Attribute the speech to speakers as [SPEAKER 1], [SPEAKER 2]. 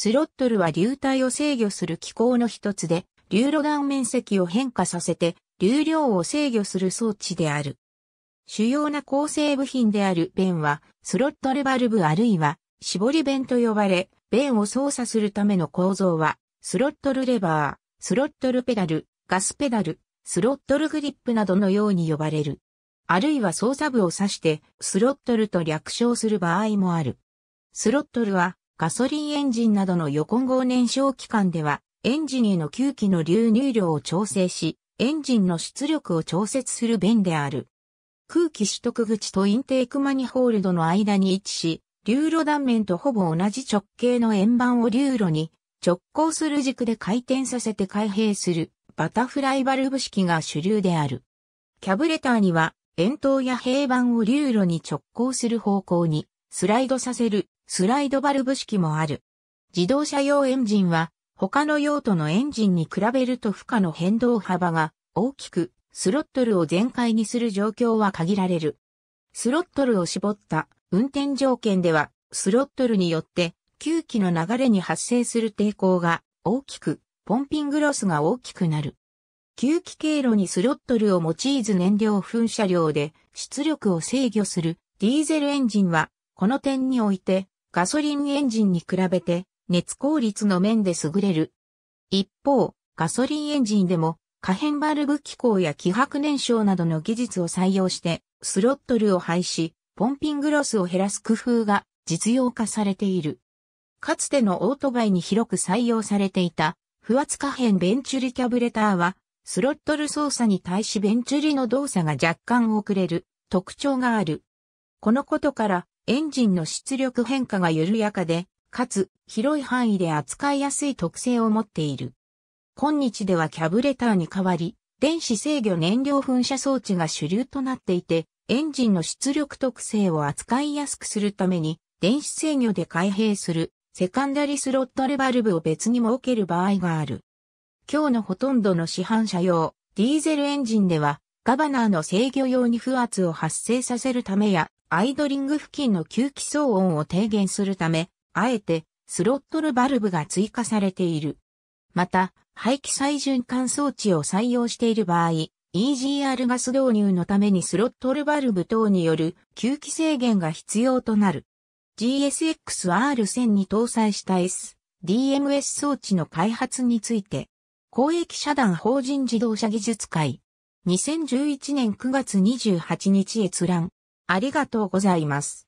[SPEAKER 1] スロットルは流体を制御する機構の一つで、流路段面積を変化させて、流量を制御する装置である。主要な構成部品である弁は、スロットルバルブあるいは、絞り弁と呼ばれ、弁を操作するための構造は、スロットルレバー、スロットルペダル、ガスペダル、スロットルグリップなどのように呼ばれる。あるいは操作部を指して、スロットルと略称する場合もある。スロットルは、ガソリンエンジンなどの横混合燃焼機関では、エンジンへの吸気の流入量を調整し、エンジンの出力を調節する弁である。空気取得口とインテークマニホールドの間に位置し、流路断面とほぼ同じ直径の円盤を流路に直行する軸で回転させて開閉するバタフライバルブ式が主流である。キャブレターには円筒や平板を流路に直行する方向にスライドさせるスライドバルブ式もある。自動車用エンジンは他の用途のエンジンに比べると負荷の変動幅が大きくスロットルを全開にする状況は限られる。スロットルを絞った運転条件ではスロットルによって吸気の流れに発生する抵抗が大きくポンピングロスが大きくなる。吸気経路にスロットルを用いず燃料噴射量で出力を制御するディーゼルエンジンはこの点においてガソリンエンジンに比べて熱効率の面で優れる。一方、ガソリンエンジンでも可変バルブ機構や気迫燃焼などの技術を採用してスロットルを廃止、ポンピングロスを減らす工夫が実用化されている。かつてのオートバイに広く採用されていた不圧可変ベンチュリキャブレターはスロットル操作に対しベンチュリの動作が若干遅れる特徴がある。このことからエンジンの出力変化が緩やかで、かつ広い範囲で扱いやすい特性を持っている。今日ではキャブレターに代わり、電子制御燃料噴射装置が主流となっていて、エンジンの出力特性を扱いやすくするために、電子制御で開閉するセカンダリスロットレバルブを別に設ける場合がある。今日のほとんどの市販車用、ディーゼルエンジンでは、ガバナーの制御用に負圧を発生させるためや、アイドリング付近の吸気騒音を低減するため、あえてスロットルバルブが追加されている。また、排気再循環装置を採用している場合、EGR ガス導入のためにスロットルバルブ等による吸気制限が必要となる。GSX-R1000 に搭載した S、DMS 装置の開発について、公益社団法人自動車技術会、2011年9月28日閲覧、ありがとうございます。